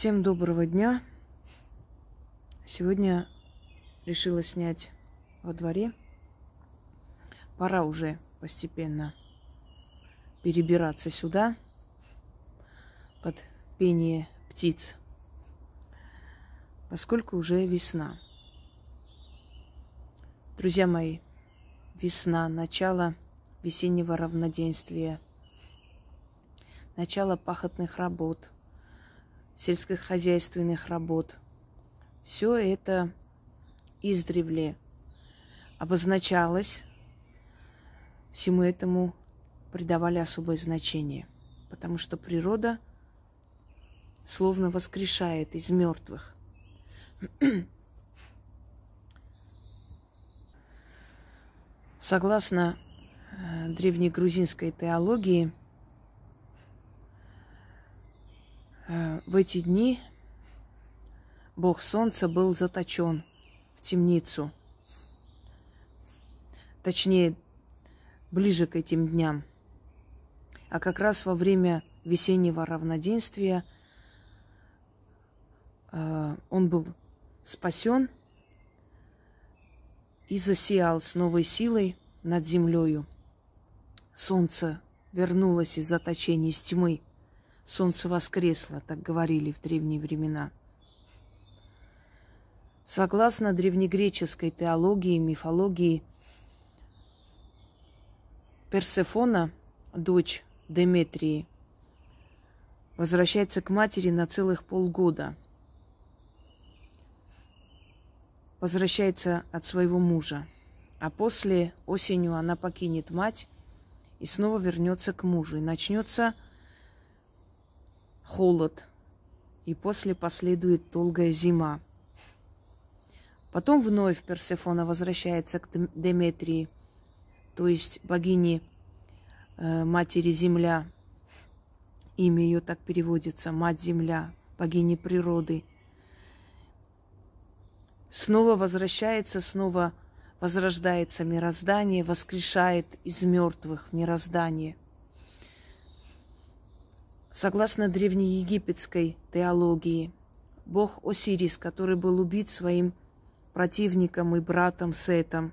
Всем доброго дня. Сегодня решила снять во дворе. Пора уже постепенно перебираться сюда под пение птиц, поскольку уже весна. Друзья мои, весна, начало весеннего равноденствия, начало пахотных работ – сельскохозяйственных работ. Все это издревле обозначалось, всему этому придавали особое значение, потому что природа словно воскрешает из мертвых. Согласно э, древнегрузинской теологии, Э, в эти дни Бог Солнца был заточен в темницу. Точнее, ближе к этим дням. А как раз во время весеннего равноденствия э, он был спасен и засиял с новой силой над землею. Солнце вернулось из заточения, из тьмы – Солнце воскресло, так говорили в древние времена. Согласно древнегреческой теологии и мифологии, Персефона, дочь Деметрии, возвращается к матери на целых полгода. Возвращается от своего мужа. А после осенью она покинет мать и снова вернется к мужу. И начнется холод, и после последует долгая зима. Потом вновь Персефона возвращается к Деметрии, то есть богине э, матери Земля. Имя ее так переводится, мать Земля, богини природы. Снова возвращается, снова возрождается мироздание, воскрешает из мертвых мироздание – Согласно древнеегипетской теологии, бог Осирис, который был убит своим противником и братом Сетом,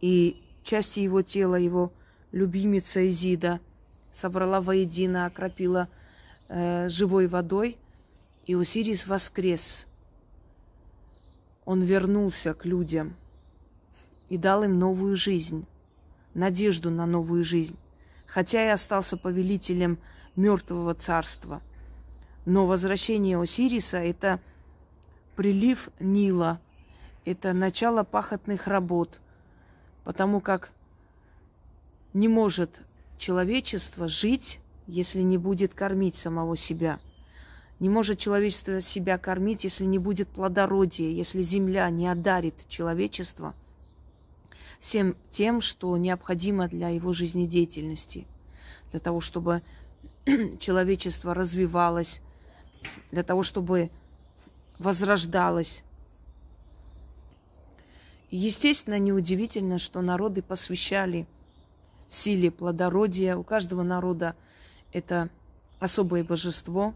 и части его тела, его любимица Изида, собрала воедино, окропила э, живой водой, и Осирис воскрес. Он вернулся к людям и дал им новую жизнь, надежду на новую жизнь хотя и остался повелителем мертвого царства. Но возвращение Осириса – это прилив Нила, это начало пахотных работ, потому как не может человечество жить, если не будет кормить самого себя. Не может человечество себя кормить, если не будет плодородия, если земля не одарит человечество – всем тем, что необходимо для его жизнедеятельности, для того, чтобы человечество развивалось, для того, чтобы возрождалось. естественно, неудивительно, что народы посвящали силе плодородия. У каждого народа это особое божество,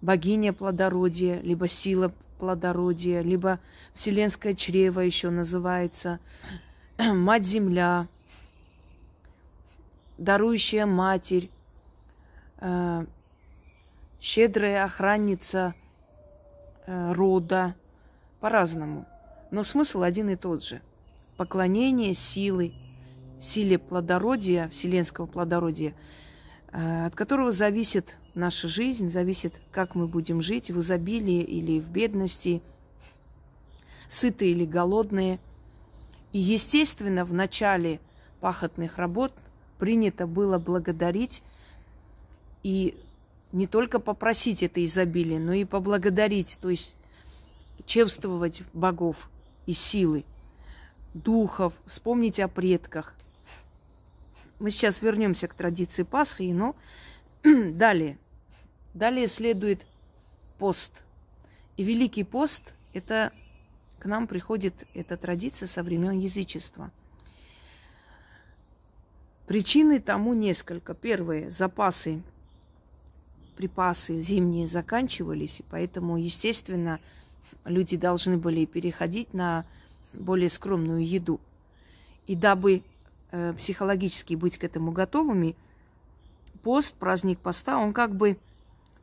богиня плодородия, либо сила плодородие, либо вселенское чрево еще называется, мать-земля, дарующая матерь, э, щедрая охранница э, рода, по-разному. Но смысл один и тот же. Поклонение силы, силе плодородия, вселенского плодородия, э, от которого зависит наша жизнь, зависит, как мы будем жить, в изобилии или в бедности, сытые или голодные. И, естественно, в начале пахотных работ принято было благодарить и не только попросить это изобилие, но и поблагодарить, то есть чевствовать богов и силы, духов, вспомнить о предках. Мы сейчас вернемся к традиции Пасхи, но далее. Далее следует пост. И Великий пост – это к нам приходит эта традиция со времен язычества. Причины тому несколько. Первое – запасы, припасы зимние заканчивались, и поэтому, естественно, люди должны были переходить на более скромную еду. И дабы э, психологически быть к этому готовыми, пост, праздник поста, он как бы –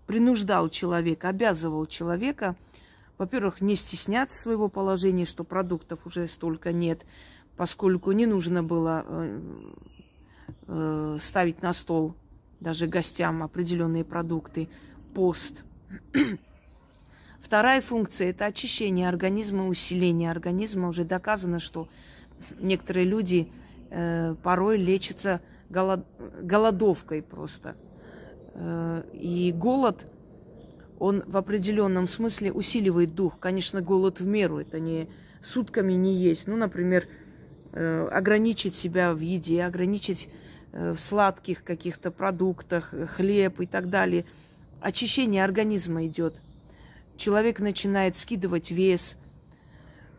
принуждал человека, обязывал человека, во-первых, не стесняться своего положения, что продуктов уже столько нет, поскольку не нужно было э, э ставить на стол даже гостям определенные продукты, пост. Вторая функция – это очищение организма, усиление организма. Уже доказано, что некоторые люди э, порой лечатся голод... голодовкой просто – Э, и голод, он в определенном смысле усиливает дух. Конечно, голод в меру, это не сутками не есть. Ну, например, э, ограничить себя в еде, ограничить э, в сладких каких-то продуктах, хлеб и так далее. Очищение организма идет. Человек начинает скидывать вес,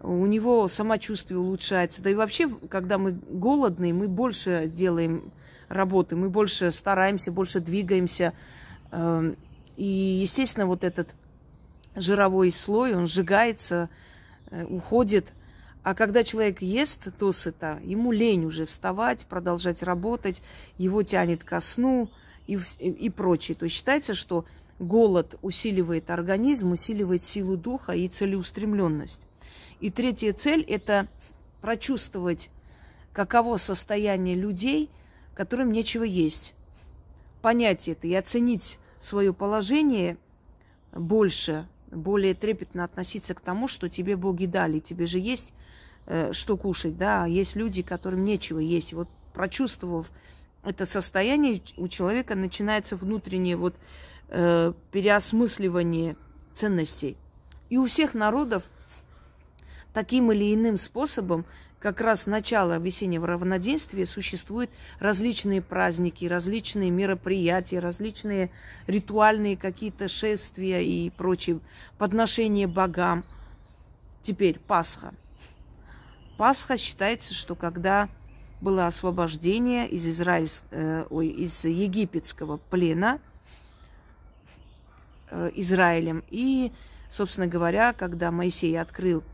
у него самочувствие улучшается. Да и вообще, когда мы голодные, мы больше делаем работы. Мы больше стараемся, больше двигаемся. Эм, и, естественно, вот этот жировой слой, он сжигается, э, уходит. А когда человек ест досыта, ему лень уже вставать, продолжать работать, его тянет ко сну и, и, и прочее. То есть считается, что голод усиливает организм, усиливает силу духа и целеустремленность. И третья цель – это прочувствовать, каково состояние людей – которым нечего есть. Понять это и оценить свое положение больше, более трепетно относиться к тому, что тебе боги дали, тебе же есть э, что кушать, да, а есть люди, которым нечего есть. Вот прочувствовав это состояние, у человека начинается внутреннее вот э, переосмысливание ценностей. И у всех народов таким или иным способом как раз начало весеннего равноденствия существуют различные праздники, различные мероприятия, различные ритуальные какие-то шествия и прочие подношения богам. Теперь Пасха. Пасха считается, что когда было освобождение из, израильс... Э, ой, из египетского плена э, Израилем. И, собственно говоря, когда Моисей открыл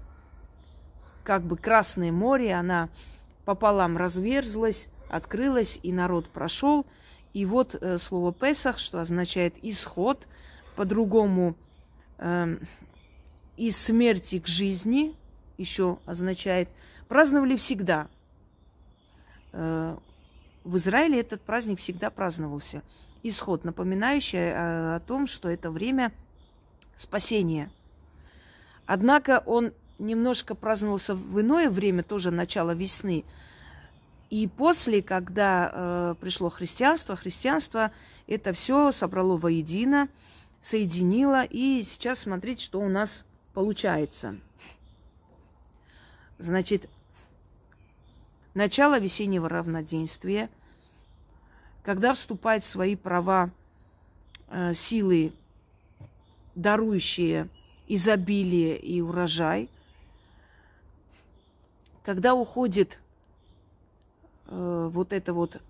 как бы Красное море, она пополам разверзлась, открылась, и народ прошел. И вот э, слово «песах», что означает «исход», по-другому э, «из смерти к жизни» еще означает, праздновали всегда. Э, в Израиле этот праздник всегда праздновался. Исход, напоминающий э, о том, что это время спасения. Однако он немножко праздновался в иное время, тоже начало весны. И после, когда э, пришло христианство, христианство это все собрало воедино, соединило. И сейчас смотрите, что у нас получается. Значит, начало весеннего равноденствия, когда вступают в свои права э, силы, дарующие изобилие и урожай – когда уходит э, вот это вот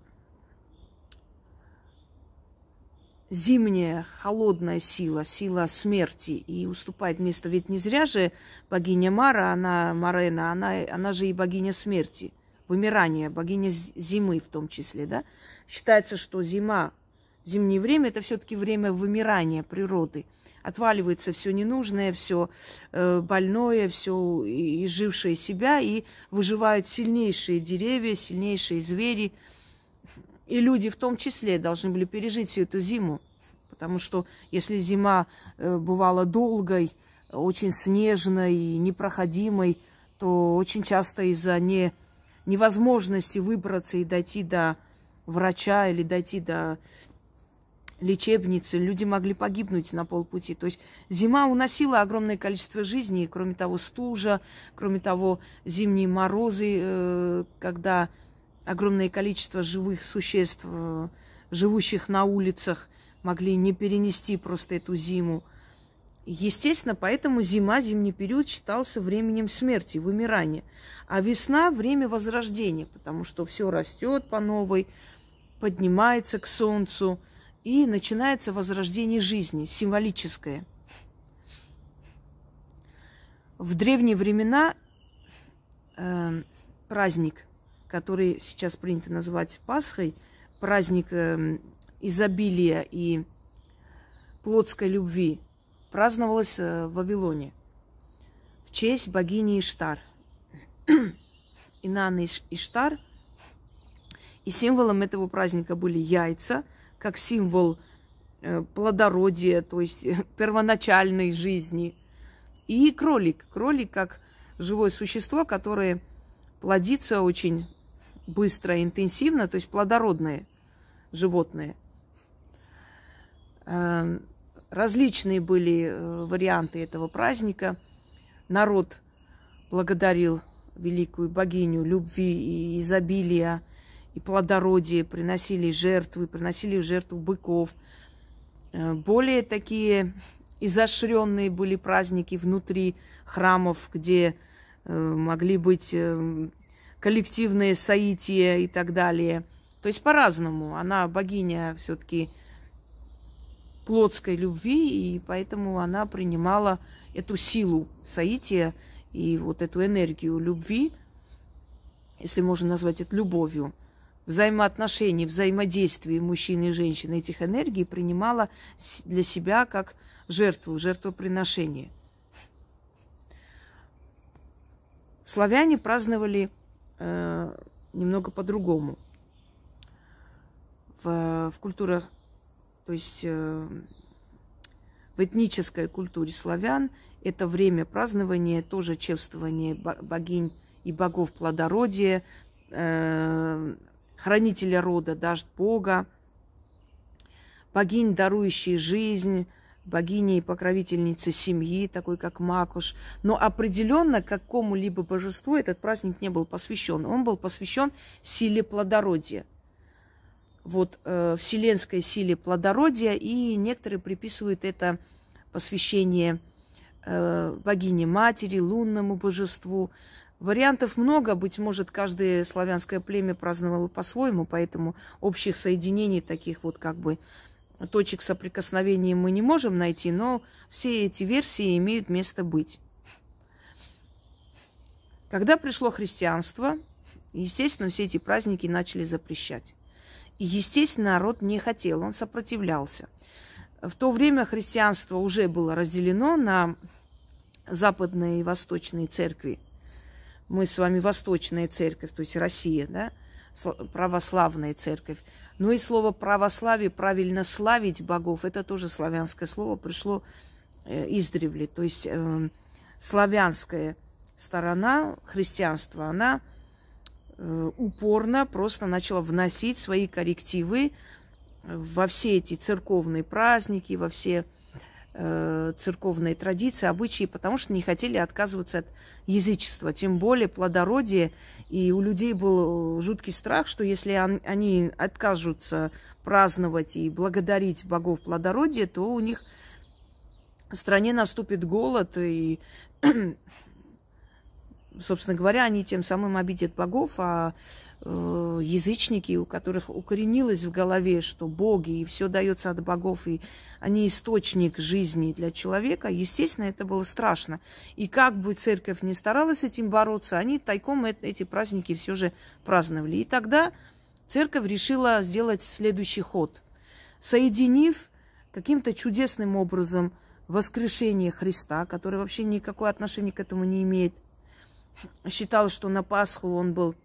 зимняя холодная сила, сила смерти и уступает место. Ведь не зря же богиня Мара, она Марена, она, она же и богиня смерти, вымирания, богиня зимы в том числе, да? Считается, что зима, зимнее время – это все-таки время вымирания природы – отваливается все ненужное, все э, больное, все изжившее себя, и выживают сильнейшие деревья, сильнейшие звери. И люди в том числе должны были пережить всю эту зиму, потому что если зима э, бывала долгой, очень снежной и непроходимой, то очень часто из-за не, невозможности выбраться и дойти до врача или дойти до лечебницы, люди могли погибнуть на полпути. То есть зима уносила огромное количество жизней, кроме того стужа, кроме того зимние морозы, э, когда огромное количество живых существ, э, живущих на улицах, могли не перенести просто эту зиму. Естественно, поэтому зима, зимний период считался временем смерти, вымирания. А весна – время возрождения, потому что все растет по новой, поднимается к солнцу – и начинается возрождение жизни, символическое. В древние времена э, праздник, который сейчас принято называть Пасхой, праздник э, изобилия и плотской любви, праздновалась э, в Вавилоне в честь богини Иштар. Инанна Иштар. И символом этого праздника были яйца – как символ э, плодородия, то есть э, первоначальной жизни. И кролик. Кролик как живое существо, которое плодится очень быстро, интенсивно, то есть плодородное животное. Эм, различные были э, варианты этого праздника. Народ благодарил великую богиню любви и изобилия и плодородие, приносили жертвы, приносили в жертву быков. Э, более такие изощренные были праздники внутри храмов, где э, могли быть э, коллективные соития и так далее. То есть по-разному. Она богиня все-таки плотской любви, и поэтому она принимала эту силу соития и вот эту энергию любви, если можно назвать это любовью взаимоотношений, взаимодействии мужчины и женщины этих энергий принимала для себя как жертву, жертвоприношение. Славяне праздновали э, немного по-другому. В, в культурах, то есть э, в этнической культуре славян это время празднования, тоже чествование богинь и богов плодородия, э, хранителя рода, дашь Бога, богинь, дарующей жизнь, богини и покровительницы семьи, такой как Макуш. Но определенно какому-либо божеству этот праздник не был посвящен. Он был посвящен силе плодородия. Вот э, вселенской силе плодородия, и некоторые приписывают это посвящение э, богине матери, лунному божеству. Вариантов много, быть может, каждое славянское племя праздновало по-своему, поэтому общих соединений таких вот как бы точек соприкосновения мы не можем найти, но все эти версии имеют место быть. Когда пришло христианство, естественно, все эти праздники начали запрещать. И, естественно, народ не хотел, он сопротивлялся. В то время христианство уже было разделено на западные и восточные церкви – мы с вами восточная церковь, то есть Россия, да, православная церковь. Но ну и слово православие, правильно славить богов, это тоже славянское слово, пришло э, издревле. То есть э, славянская сторона христианства, она э, упорно просто начала вносить свои коррективы во все эти церковные праздники, во все Э, церковные традиции, обычаи, потому что не хотели отказываться от язычества, тем более плодородие. И у людей был э, жуткий страх, что если он, они откажутся праздновать и благодарить богов плодородия, то у них в стране наступит голод, и, собственно говоря, они тем самым обидят богов, а Э, язычники, у которых укоренилось в голове, что боги и все дается от богов, и они источник жизни для человека, естественно, это было страшно. И как бы церковь ни старалась с этим бороться, они тайком эти праздники все же праздновали. И тогда церковь решила сделать следующий ход, соединив каким-то чудесным образом воскрешение Христа, который вообще никакого отношения к этому не имеет. Считал, что на Пасху он был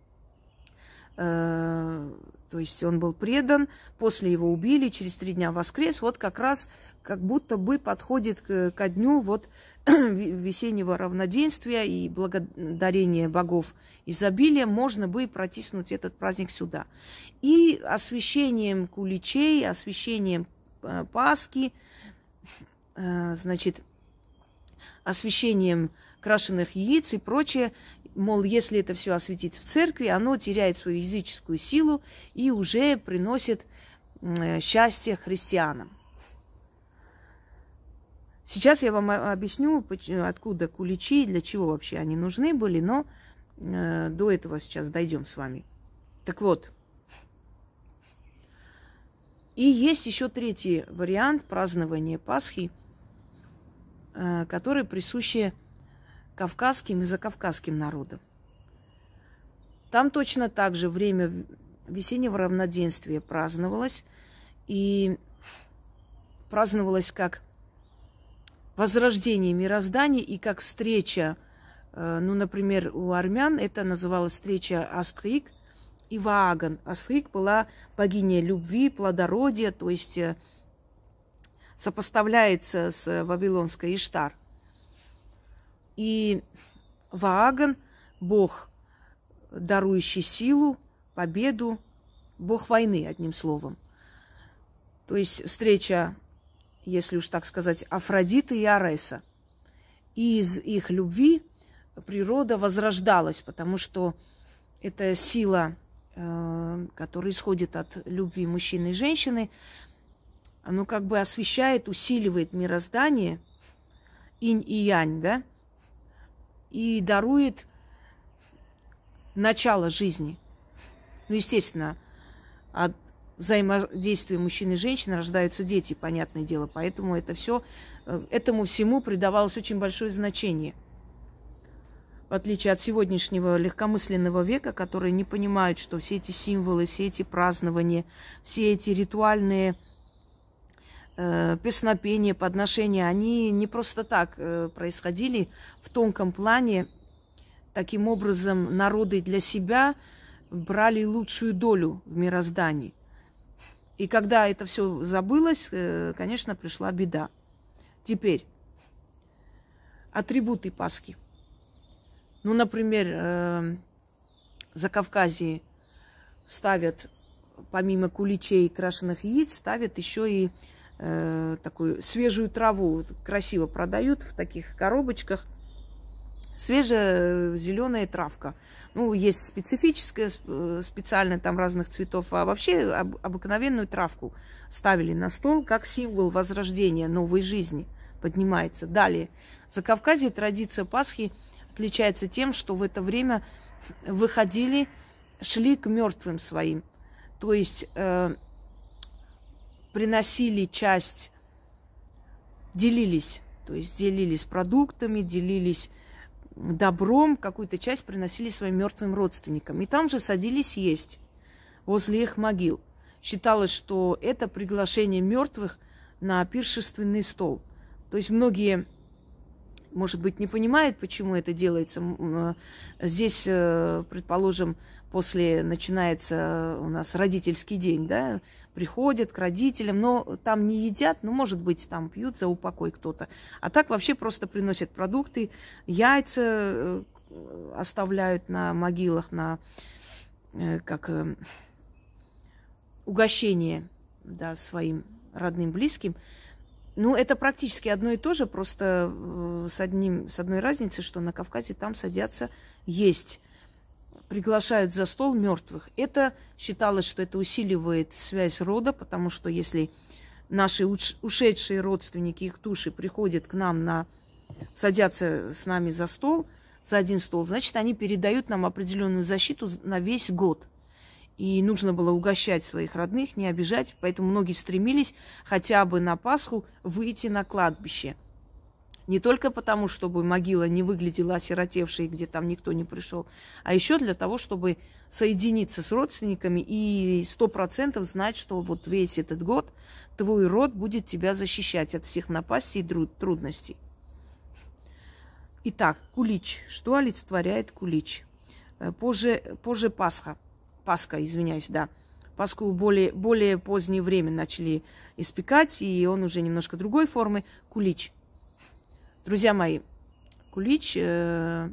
Э, то есть он был предан, после его убили, через три дня воскрес, вот как раз как будто бы подходит к, ко дню вот весеннего равноденствия и благодарения богов изобилия, можно бы протиснуть этот праздник сюда. И освещением куличей, освещением э, Пасхи, э, значит, освещением крашеных яиц и прочее. Мол, если это все осветить в церкви, оно теряет свою языческую силу и уже приносит э, счастье христианам. Сейчас я вам объясню, откуда куличи и для чего вообще они нужны были, но э, до этого сейчас дойдем с вами. Так вот. И есть еще третий вариант празднования Пасхи, э, который присущий кавказским и закавказским народом. Там точно так же время весеннего равноденствия праздновалось, и праздновалось как возрождение мироздания и как встреча, э, ну, например, у армян это называлось встреча Астрик и Вааган. Астрик была богиня любви, плодородия, то есть э, сопоставляется с вавилонской Иштар. И Вааган, бог, дарующий силу, победу, бог войны, одним словом. То есть встреча, если уж так сказать, Афродиты и Ареса. И из их любви природа возрождалась, потому что эта сила, э, которая исходит от любви мужчины и женщины, она как бы освещает, усиливает мироздание, инь и янь, да? и дарует начало жизни. Ну, естественно, от взаимодействия мужчины и женщины рождаются дети, понятное дело. Поэтому это все, э, этому всему придавалось очень большое значение. В отличие от сегодняшнего легкомысленного века, которые не понимают, что все эти символы, все эти празднования, все эти ритуальные Э, песнопения, подношения, они не просто так э, происходили в тонком плане. Таким образом, народы для себя брали лучшую долю в мироздании. И когда это все забылось, э, конечно, пришла беда. Теперь атрибуты Пасхи. Ну, например, за Кавказе ставят помимо куличей и крашеных яиц, ставят еще и Э, такую свежую траву красиво продают в таких коробочках. Свежая э, зеленая травка. Ну, есть специфическая, э, специальная там разных цветов, а вообще об, обыкновенную травку ставили на стол как символ возрождения новой жизни. Поднимается. Далее. За Кавказе традиция Пасхи отличается тем, что в это время выходили, шли к мертвым своим. То есть э, приносили часть, делились, то есть делились продуктами, делились добром, какую-то часть приносили своим мертвым родственникам. И там же садились есть возле их могил. Считалось, что это приглашение мертвых на пиршественный стол. То есть многие, может быть, не понимают, почему это делается. Э, здесь, э, предположим, после начинается у нас родительский день, да, приходят к родителям, но там не едят, ну, может быть, там пьют за упокой кто-то. А так вообще просто приносят продукты, яйца э, оставляют на могилах, на э, как э, угощение да, своим родным, близким. Ну, это практически одно и то же, просто с, одним, с одной разницей, что на Кавказе там садятся есть приглашают за стол мертвых. Это считалось, что это усиливает связь рода, потому что если наши ушедшие родственники, их туши приходят к нам на... садятся с нами за стол, за один стол, значит, они передают нам определенную защиту на весь год. И нужно было угощать своих родных, не обижать. Поэтому многие стремились хотя бы на Пасху выйти на кладбище – не только потому, чтобы могила не выглядела осиротевшей, где там никто не пришел, а еще для того, чтобы соединиться с родственниками и сто процентов знать, что вот весь этот год твой род будет тебя защищать от всех напастей и трудностей. Итак, кулич. Что олицетворяет кулич? Э, позже, позже Пасха. Пасха, извиняюсь, да. Пасху в более, более позднее время начали испекать, и он уже немножко другой формы. Кулич – Друзья мои, кулич э,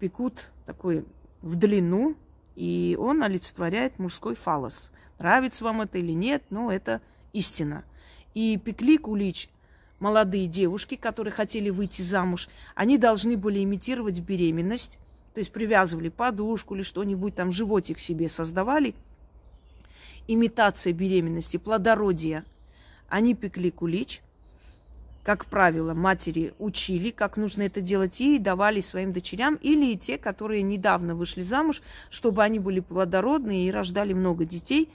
пекут такой в длину, и он олицетворяет мужской фалос. Нравится вам это или нет, но это истина. И пекли кулич молодые девушки, которые хотели выйти замуж. Они должны были имитировать беременность, то есть привязывали подушку или что-нибудь там, животик себе создавали. Имитация беременности, плодородия. Они пекли кулич – как правило, матери учили, как нужно это делать, и давали своим дочерям, или те, которые недавно вышли замуж, чтобы они были плодородные и рождали много детей,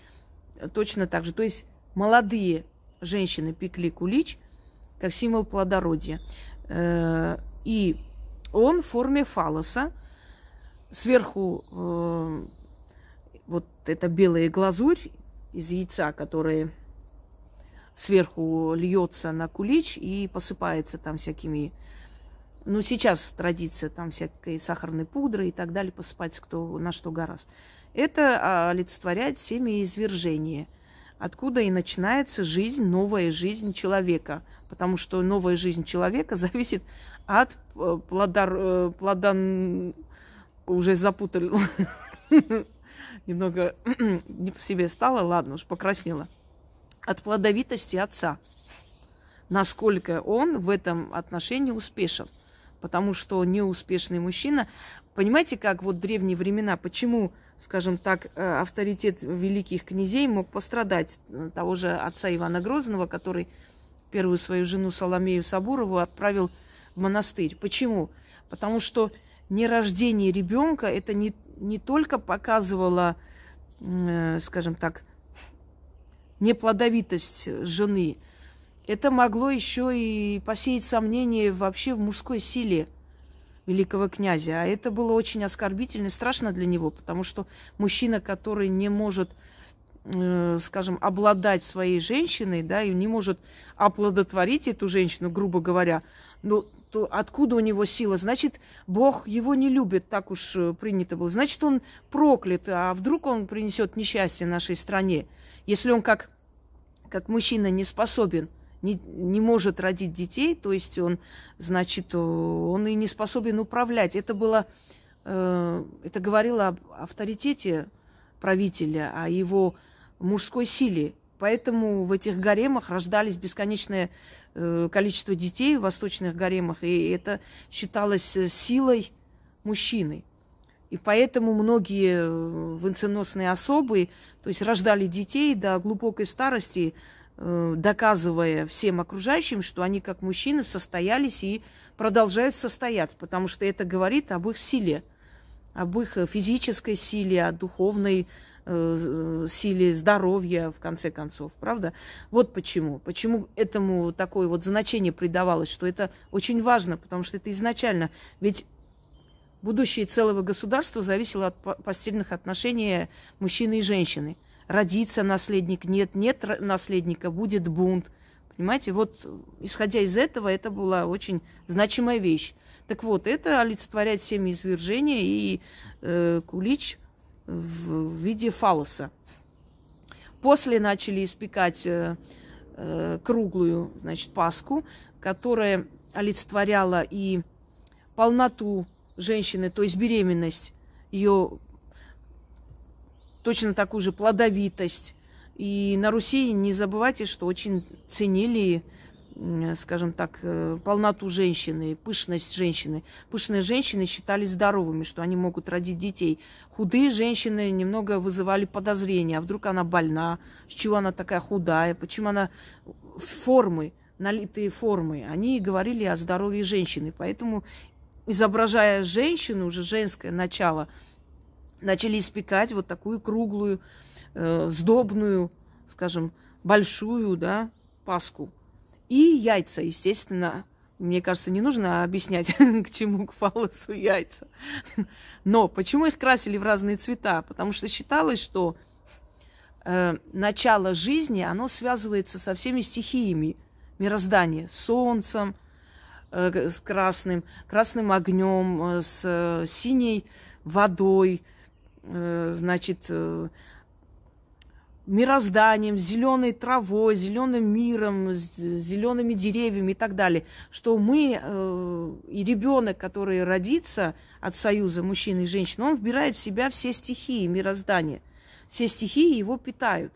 э, точно так же. То есть молодые женщины пекли кулич как символ плодородия. Э, и он в форме фалоса. Сверху э, вот эта белая глазурь из яйца, которые сверху льется на кулич и посыпается там всякими... Ну, сейчас традиция там всякой сахарной пудры и так далее, посыпать кто на что гораздо. Это а, олицетворяет семя извержения, откуда и начинается жизнь, новая жизнь человека. Потому что новая жизнь человека зависит от э, плодар... Э, плодан... Уже запутал. Немного не по себе стало, ладно уж, покраснела от плодовитости отца. Насколько он в этом отношении успешен. Потому что неуспешный мужчина... Понимаете, как вот древние времена, почему, скажем так, э, авторитет великих князей мог пострадать э, того же отца Ивана Грозного, который первую свою жену Соломею Сабурову отправил в монастырь. Почему? Потому что нерождение ребенка это не, не только показывало, э, скажем так, неплодовитость жены, это могло еще и посеять сомнения вообще в мужской силе великого князя. А это было очень оскорбительно и страшно для него, потому что мужчина, который не может, э, скажем, обладать своей женщиной, да, и не может оплодотворить эту женщину, грубо говоря, ну, то откуда у него сила? Значит, Бог его не любит, так уж э, принято было. Значит, он проклят, а вдруг он принесет несчастье нашей стране. Если он как, как мужчина не способен, не, не может родить детей, то есть он, значит, э, он и не способен управлять. Это было, э, это говорило об авторитете правителя, о его мужской силе. Поэтому в этих гаремах рождались бесконечное э, количество детей в восточных гаремах, и это считалось э, силой мужчины. И поэтому многие э, венценосные особы, то есть рождали детей до глубокой старости, э, доказывая всем окружающим, что они как мужчины состоялись и продолжают состоять, потому что это говорит об их силе, об их э, физической силе, о духовной силе здоровья, в конце концов, правда? Вот почему. Почему этому такое вот значение придавалось, что это очень важно, потому что это изначально... Ведь будущее целого государства зависело от постельных отношений мужчины и женщины. Родится наследник, нет, нет наследника, будет бунт. Понимаете, вот исходя из этого, это была очень значимая вещь. Так вот, это олицетворяет семьи извержения и э, кулич в виде фалоса. После начали испекать э, э, круглую, значит, паску, которая олицетворяла и полноту женщины, то есть беременность, ее точно такую же плодовитость. И на Руси не забывайте, что очень ценили, скажем так, э, полноту женщины, пышность женщины. Пышные женщины считались здоровыми, что они могут родить детей. Худые женщины немного вызывали подозрения. А вдруг она больна? С чего она такая худая? Почему она формы? налитые формы, они говорили о здоровье женщины. Поэтому изображая женщину, уже женское начало, начали испекать вот такую круглую, э, сдобную, скажем, большую, да, паску. И яйца, естественно, мне кажется, не нужно объяснять, к чему к фалосу яйца. Но почему их красили в разные цвета? Потому что считалось, что э, начало жизни, оно связывается со всеми стихиями мироздания, с солнцем, Э, с красным, красным огнем, э, с э, синей водой, значит, мирозданием, зеленой травой, зеленым миром, зелеными деревьями и так далее, что мы и ребенок, который родится от союза мужчины и женщины, он вбирает в себя все стихии мироздания. Все стихии его питают.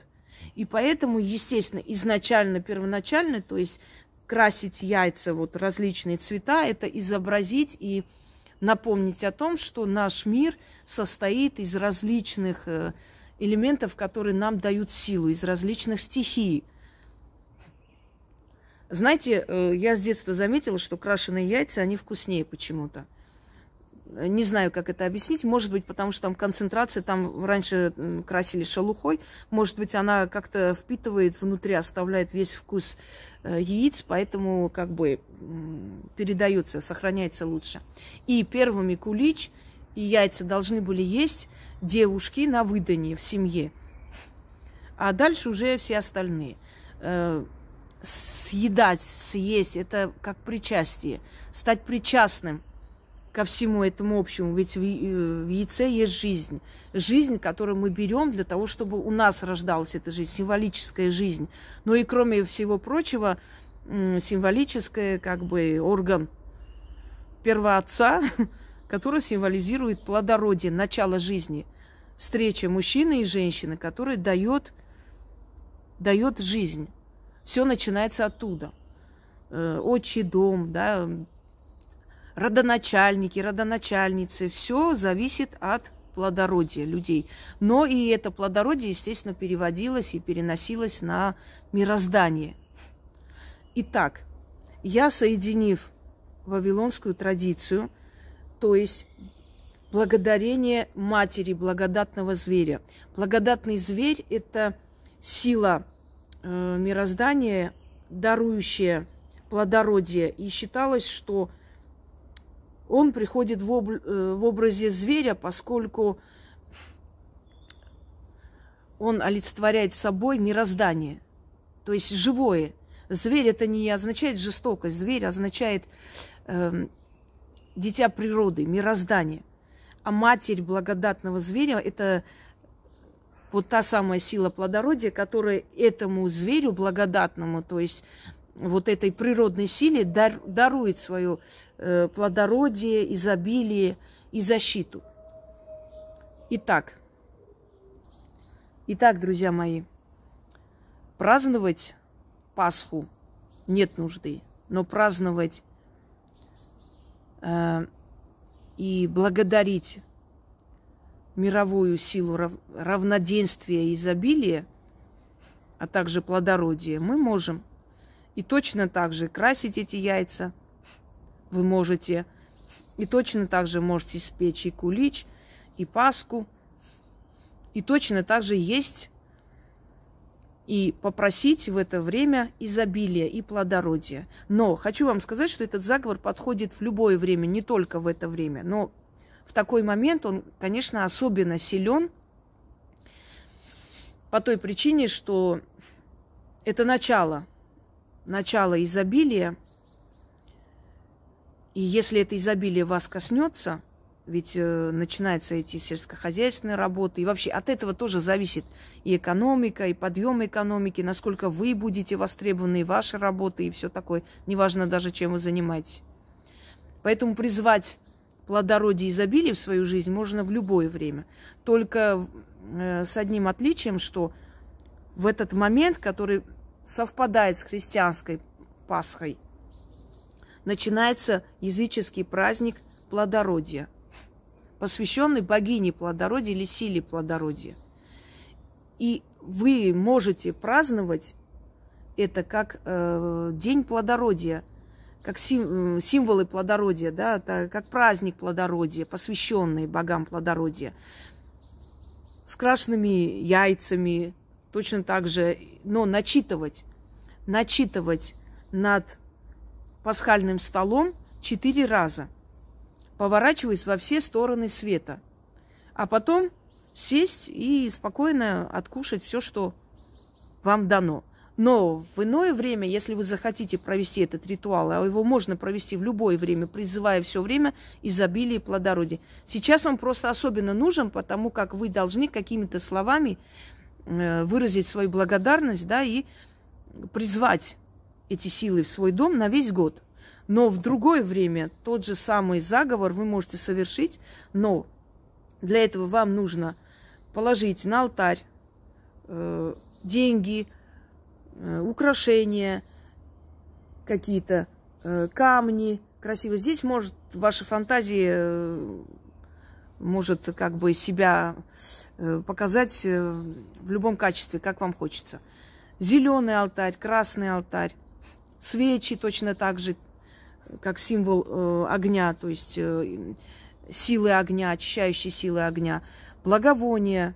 И поэтому, естественно, изначально, первоначально, то есть красить яйца вот различные цвета, это изобразить и напомнить о том, что наш мир состоит из различных э, элементов, которые нам дают силу, из различных стихий. Знаете, э, я с детства заметила, что крашеные яйца, они вкуснее почему-то. Не знаю, как это объяснить. Может быть, потому что там концентрация, там раньше красили шелухой. Может быть, она как-то впитывает внутри, оставляет весь вкус э, яиц, поэтому как бы передается, сохраняется лучше. И первыми кулич и яйца должны были есть девушки на выдании в семье. А дальше уже все остальные э, съедать, съесть, это как причастие, стать причастным – ко всему этому общему. Ведь в, яйце есть жизнь. Жизнь, которую мы берем для того, чтобы у нас рождалась эта жизнь, символическая жизнь. Но и кроме всего прочего, символическая как бы орган первоотца, который символизирует плодородие, начало жизни. Встреча мужчины и женщины, которая дает, дает жизнь. Все начинается оттуда. Э, отчий дом, да, родоначальники, родоначальницы. Все зависит от плодородия людей. Но и это плодородие, естественно, переводилось и переносилось на мироздание. Итак, я, соединив вавилонскую традицию, то есть благодарение матери благодатного зверя. Благодатный зверь – это сила э, мироздания, дарующая плодородие. И считалось, что он приходит в, об... Э, в образе зверя, поскольку он олицетворяет собой мироздание, то есть живое. Зверь это не означает жестокость, зверь означает э, дитя природы, мироздание. А матерь благодатного зверя это вот та самая сила плодородия, которая этому зверю благодатному, то есть вот этой природной силе дар, дарует свое э, плодородие, изобилие и защиту. Итак, итак, друзья мои, праздновать Пасху нет нужды, но праздновать э, и благодарить мировую силу рав, равноденствия и изобилия, а также плодородия, мы можем – и точно так же красить эти яйца вы можете. И точно так же можете спечь и кулич, и паску. И точно так же есть и попросить в это время изобилия и плодородия. Но хочу вам сказать, что этот заговор подходит в любое время, не только в это время. Но в такой момент он, конечно, особенно силен по той причине, что это начало – начало изобилия. И если это изобилие вас коснется, ведь э, начинаются эти сельскохозяйственные работы, и вообще от этого тоже зависит и экономика, и подъем экономики, насколько вы будете востребованы, и ваши работы, и все такое, неважно даже, чем вы занимаетесь. Поэтому призвать плодородие изобилия в свою жизнь можно в любое время. Только э, с одним отличием, что в этот момент, который совпадает с христианской Пасхой, начинается языческий праздник плодородия, посвященный богине плодородия или силе плодородия. И вы можете праздновать это как э, день плодородия, как сим, э, символы плодородия, да, это как праздник плодородия, посвященный богам плодородия, с красными яйцами, точно так же, но начитывать, начитывать над пасхальным столом четыре раза, поворачиваясь во все стороны света, а потом сесть и спокойно откушать все, что вам дано. Но в иное время, если вы захотите провести этот ритуал, а его можно провести в любое время, призывая все время изобилие и плодородие. Сейчас он просто особенно нужен, потому как вы должны какими-то словами Э, выразить свою благодарность, да, и призвать эти силы в свой дом на весь год. Но в другое время тот же самый заговор вы можете совершить, но для этого вам нужно положить на алтарь э, деньги, э, украшения, какие-то э, камни красивые. Здесь может ваша фантазия э, может как бы себя э, Э, показать э, в любом качестве, как вам хочется. Зеленый алтарь, красный алтарь, свечи точно так же, как символ э, огня, то есть силы огня, очищающие силы огня, благовония,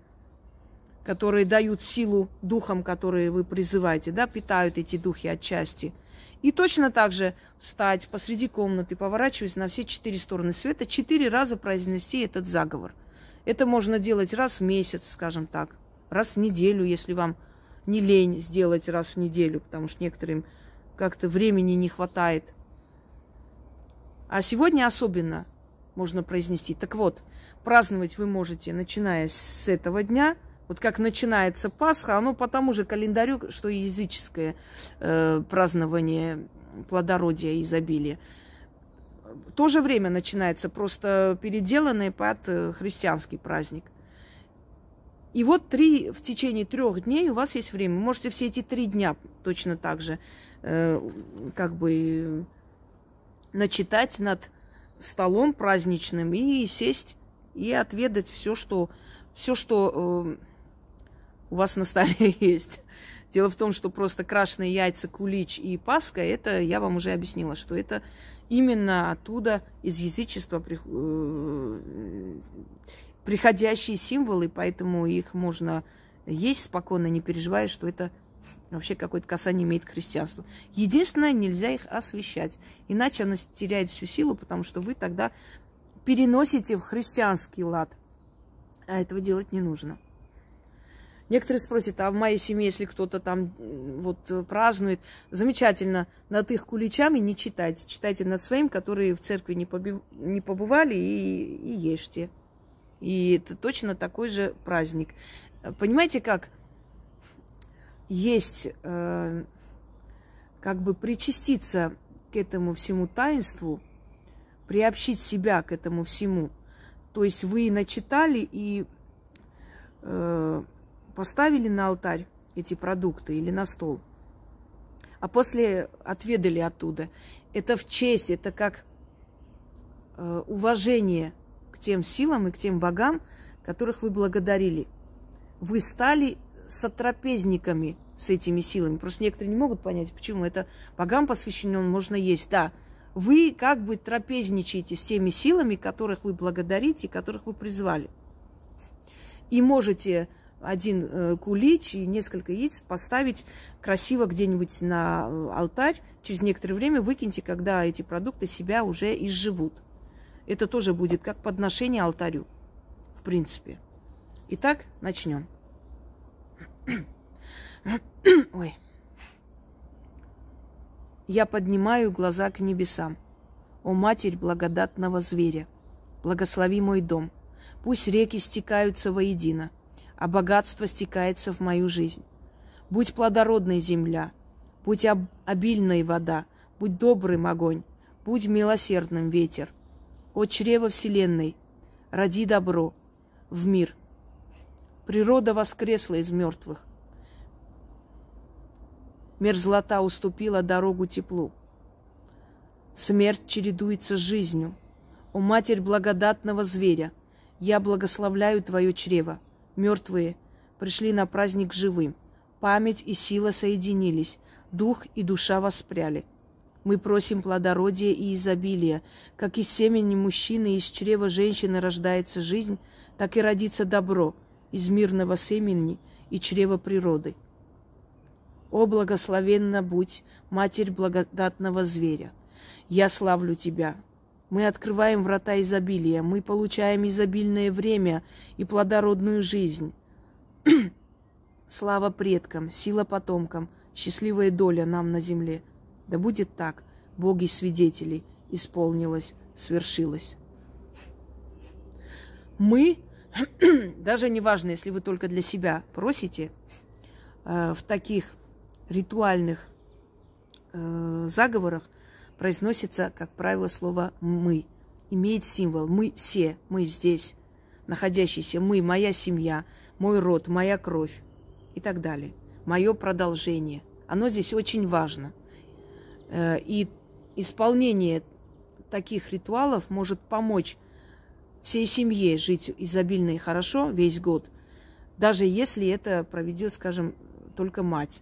которые дают силу духам, которые вы призываете, да, питают эти духи отчасти. И точно так же встать посреди комнаты, поворачиваясь на все четыре стороны света, четыре раза произнести этот заговор – это можно делать раз в месяц, скажем так, раз в неделю, если вам не лень сделать раз в неделю, потому что некоторым как-то времени не хватает. А сегодня особенно можно произнести. Так вот, праздновать вы можете, начиная с этого дня. Вот как начинается Пасха, оно по тому же календарю, что и языческое э, празднование плодородия и изобилия то же время начинается, просто переделанный под э, христианский праздник. И вот три, в течение трех дней у вас есть время. можете все эти три дня точно так же э, как бы начитать над столом праздничным и сесть и отведать все, что, все, что э, у вас на столе есть. Дело в том, что просто крашеные яйца, кулич и паска, это я вам уже объяснила, что это именно оттуда из язычества э, приходящие символы, поэтому их можно есть спокойно, не переживая, что это вообще какое-то касание имеет к христианству. Единственное, нельзя их освещать, иначе оно теряет всю силу, потому что вы тогда переносите в христианский лад, а этого делать не нужно. Некоторые спросят, а в моей семье, если кто-то там вот э, празднует, замечательно, над их куличами не читайте. Читайте над своим, которые в церкви не, побив... не побывали, и... и ешьте. И это точно такой же праздник. Э, понимаете как? Есть э, как бы причаститься к этому всему таинству, приобщить себя к этому всему. То есть вы начитали и э, поставили на алтарь эти продукты или на стол, а после отведали оттуда. Это в честь, это как э, уважение к тем силам и к тем богам, которых вы благодарили. Вы стали сотрапезниками с этими силами. Просто некоторые не могут понять, почему это богам посвящено, можно есть. Да, вы как бы трапезничаете с теми силами, которых вы благодарите, которых вы призвали. И можете один э, кулич и несколько яиц поставить красиво где-нибудь на э, алтарь. Через некоторое время выкиньте, когда эти продукты себя уже изживут. Это тоже будет как подношение алтарю, в принципе. Итак, начнем. Ой. Я поднимаю глаза к небесам. О, Матерь благодатного зверя, благослови мой дом. Пусть реки стекаются воедино – а богатство стекается в мою жизнь. Будь плодородной земля, будь об... обильной вода, будь добрым огонь, будь милосердным ветер. О чрево вселенной, роди добро в мир. Природа воскресла из мертвых. Мерзлота уступила дорогу теплу. Смерть чередуется с жизнью. О Матерь благодатного зверя, я благословляю Твое чрево. Мертвые пришли на праздник живым. Память и сила соединились, дух и душа воспряли. Мы просим плодородия и изобилия. Как из семени мужчины и из чрева женщины рождается жизнь, так и родится добро из мирного семени и чрева природы. О, благословенна будь, Матерь благодатного зверя! Я славлю Тебя, мы открываем врата изобилия, мы получаем изобильное время и плодородную жизнь. Слава предкам, сила потомкам, счастливая доля нам на земле. Да будет так, боги свидетели, исполнилось, свершилось. Мы, даже неважно, если вы только для себя просите, э, в таких ритуальных э, заговорах произносится, как правило, слово «мы». Имеет символ «мы все», «мы здесь», находящиеся «мы», «моя семья», «мой род», «моя кровь» и так далее. «Мое продолжение». Оно здесь очень важно. Э, и исполнение таких ритуалов может помочь всей семье жить изобильно и хорошо весь год, даже если это проведет, скажем, только мать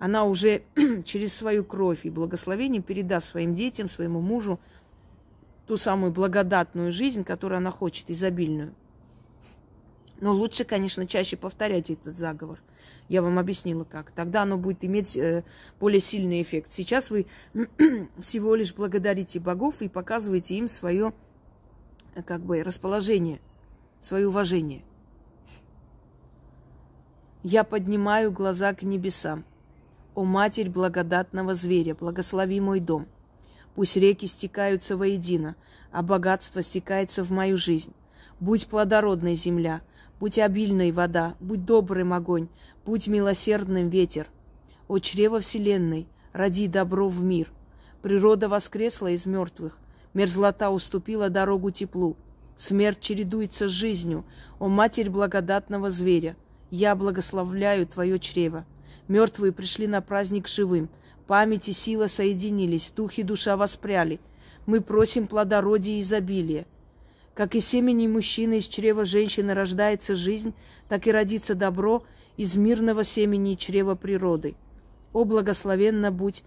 она уже через свою кровь и благословение передаст своим детям, своему мужу ту самую благодатную жизнь, которую она хочет, изобильную. Но лучше, конечно, чаще повторять этот заговор. Я вам объяснила как. Тогда оно будет иметь э, более сильный эффект. Сейчас вы всего лишь благодарите богов и показываете им свое э, как бы расположение, свое уважение. Я поднимаю глаза к небесам. О Матерь благодатного зверя, благослови мой дом. Пусть реки стекаются воедино, а богатство стекается в мою жизнь. Будь плодородной земля, будь обильной вода, будь добрым огонь, будь милосердным ветер. О чрево вселенной, роди добро в мир. Природа воскресла из мертвых, мерзлота уступила дорогу теплу. Смерть чередуется с жизнью, о Матерь благодатного зверя, я благословляю твое чрево. Мертвые пришли на праздник живым. Память и сила соединились, дух и душа воспряли. Мы просим плодородия и изобилия. Как из семени мужчины из чрева женщины рождается жизнь, так и родится добро из мирного семени и чрева природы. О, благословенна будь,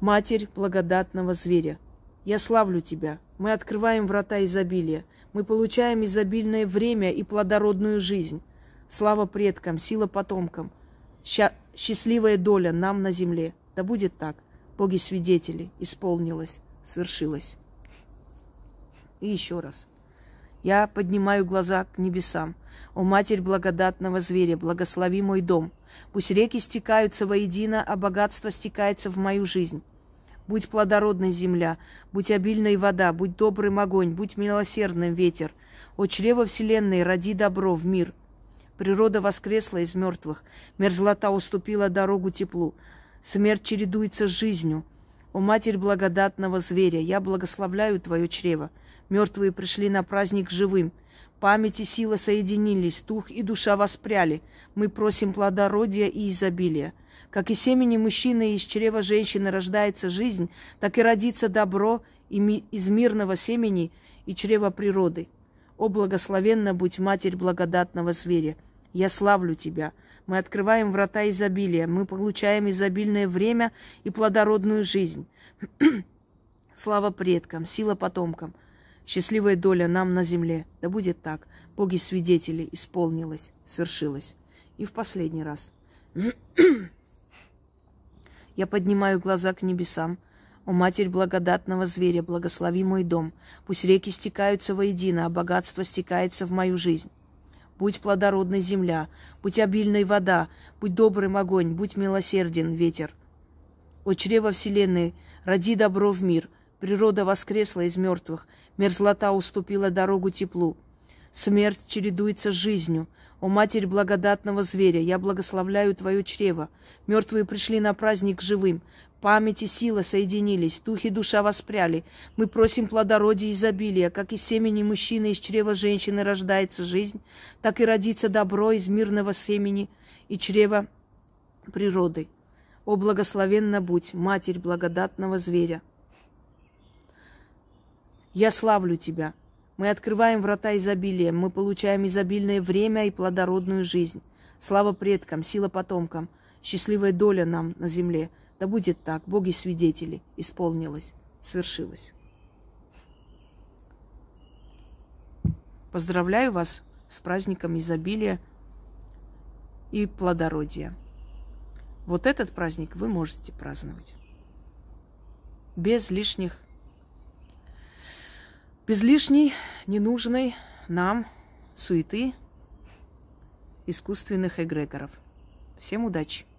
Матерь благодатного зверя! Я славлю Тебя. Мы открываем врата изобилия. Мы получаем изобильное время и плодородную жизнь. Слава предкам, сила потомкам. Ща... Счастливая доля нам на земле. Да будет так. Боги свидетели. Исполнилось. Свершилось. И еще раз. Я поднимаю глаза к небесам. О, Матерь благодатного зверя, благослови мой дом. Пусть реки стекаются воедино, а богатство стекается в мою жизнь. Будь плодородной земля, будь обильной вода, будь добрым огонь, будь милосердным ветер. О, чрево вселенной, роди добро в мир. Природа воскресла из мертвых. Мерзлота уступила дорогу теплу. Смерть чередуется с жизнью. О Матерь благодатного зверя, я благословляю твое чрево. Мертвые пришли на праздник живым. Память и сила соединились, дух и душа воспряли. Мы просим плодородия и изобилия. Как и семени мужчины из чрева женщины рождается жизнь, так и родится добро из мирного семени и чрева природы. О, благословенно будь Матерь благодатного зверя! Я славлю Тебя. Мы открываем врата изобилия. Мы получаем изобильное время и плодородную жизнь. Слава предкам, сила потомкам. Счастливая доля нам на земле. Да будет так. Боги свидетели, исполнилось, свершилось. И в последний раз. Я поднимаю глаза к небесам. О, Матерь благодатного зверя, благослови мой дом. Пусть реки стекаются воедино, а богатство стекается в мою жизнь будь плодородной земля, будь обильной вода, будь добрым огонь, будь милосерден ветер. О чрево вселенной, роди добро в мир, природа воскресла из мертвых, мерзлота уступила дорогу теплу. Смерть чередуется с жизнью. О Матерь благодатного зверя, я благословляю Твое чрево. Мертвые пришли на праздник живым. Память и сила соединились, дух и душа воспряли. Мы просим плодородия и изобилия, как из семени мужчины из чрева женщины рождается жизнь, так и родится добро из мирного семени и чрева природы. О, благословенна будь, Матерь благодатного зверя! Я славлю Тебя. Мы открываем врата изобилия, мы получаем изобильное время и плодородную жизнь. Слава предкам, сила потомкам, счастливая доля нам на земле – да будет так, боги свидетели, исполнилось, свершилось. Поздравляю вас с праздником изобилия и плодородия. Вот этот праздник вы можете праздновать. Без лишних, без лишней, ненужной нам суеты искусственных эгрегоров. Всем удачи!